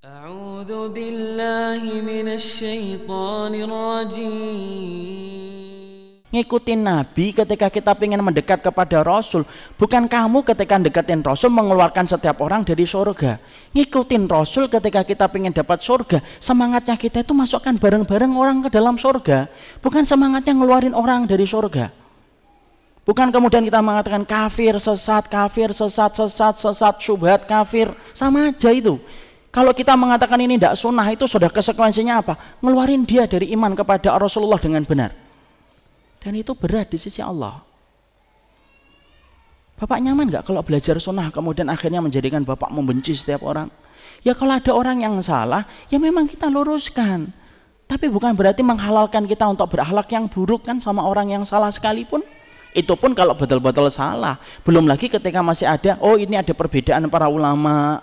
أعوذ بالله من الشيطان الرجيم Ngikutin Nabi ketika kita ingin mendekat kepada Rasul Bukan kamu ketika mendekatin Rasul mengeluarkan setiap orang dari surga Ngikutin Rasul ketika kita ingin dapat surga Semangatnya kita itu masukkan bareng-bareng orang ke dalam surga Bukan semangatnya ngeluarin orang dari surga Bukan kemudian kita mengatakan kafir, sesat, kafir, sesat, sesat, sesat, syubhat, kafir Sama aja itu kalau kita mengatakan ini tidak sunnah itu sudah konsekuensinya apa? Ngeluarin dia dari iman kepada Rasulullah dengan benar. Dan itu berat di sisi Allah. Bapak nyaman nggak kalau belajar sunnah kemudian akhirnya menjadikan bapak membenci setiap orang? Ya kalau ada orang yang salah, ya memang kita luruskan. Tapi bukan berarti menghalalkan kita untuk berakhlak yang buruk kan sama orang yang salah sekalipun. Itu pun kalau betul-betul salah. Belum lagi ketika masih ada, oh ini ada perbedaan para ulama.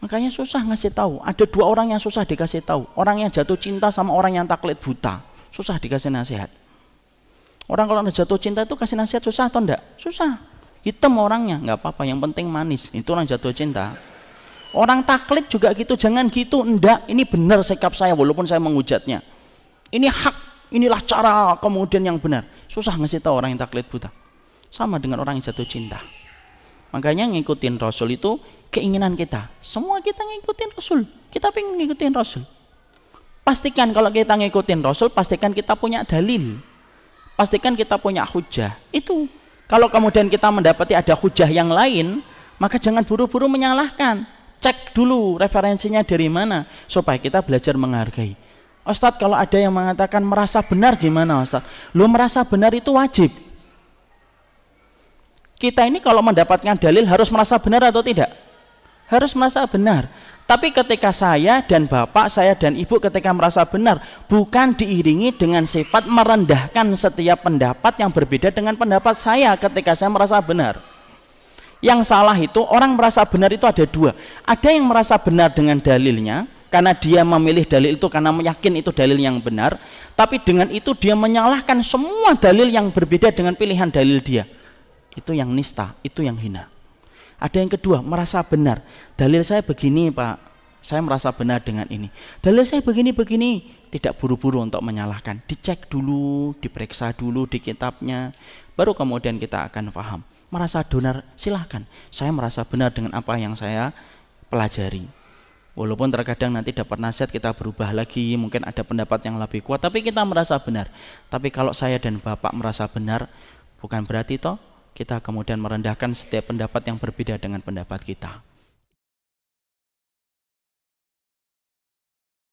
Makanya susah ngasih tahu. Ada dua orang yang susah dikasih tahu. Orang yang jatuh cinta sama orang yang taklid buta. Susah dikasih nasihat. Orang kalau jatuh cinta itu kasih nasihat susah atau enggak? Susah. Hitam orangnya, nggak apa-apa. Yang penting manis. Itu orang jatuh cinta. Orang taklid juga gitu. Jangan gitu, enggak. Ini benar sikap saya walaupun saya menghujatnya. Ini hak, inilah cara kemudian yang benar. Susah ngasih tahu orang yang taklid buta. Sama dengan orang yang jatuh cinta. Makanya ngikutin Rasul itu keinginan kita. Semua kita ngikutin Rasul. Kita pengen ngikutin Rasul. Pastikan kalau kita ngikutin Rasul, pastikan kita punya dalil. Pastikan kita punya hujah. Itu. Kalau kemudian kita mendapati ada hujah yang lain, maka jangan buru-buru menyalahkan. Cek dulu referensinya dari mana supaya kita belajar menghargai. Ustadz kalau ada yang mengatakan merasa benar gimana Ustadz? Lu merasa benar itu wajib kita ini kalau mendapatkan dalil harus merasa benar atau tidak? Harus merasa benar. Tapi ketika saya dan bapak, saya dan ibu ketika merasa benar, bukan diiringi dengan sifat merendahkan setiap pendapat yang berbeda dengan pendapat saya ketika saya merasa benar. Yang salah itu orang merasa benar itu ada dua. Ada yang merasa benar dengan dalilnya, karena dia memilih dalil itu karena yakin itu dalil yang benar, tapi dengan itu dia menyalahkan semua dalil yang berbeda dengan pilihan dalil dia itu yang nista, itu yang hina. Ada yang kedua, merasa benar. Dalil saya begini, Pak. Saya merasa benar dengan ini. Dalil saya begini-begini, tidak buru-buru untuk menyalahkan. Dicek dulu, diperiksa dulu di kitabnya, baru kemudian kita akan paham. Merasa donar, silahkan. Saya merasa benar dengan apa yang saya pelajari. Walaupun terkadang nanti dapat nasihat kita berubah lagi, mungkin ada pendapat yang lebih kuat, tapi kita merasa benar. Tapi kalau saya dan Bapak merasa benar, bukan berarti toh kita kemudian merendahkan setiap pendapat yang berbeda dengan pendapat kita.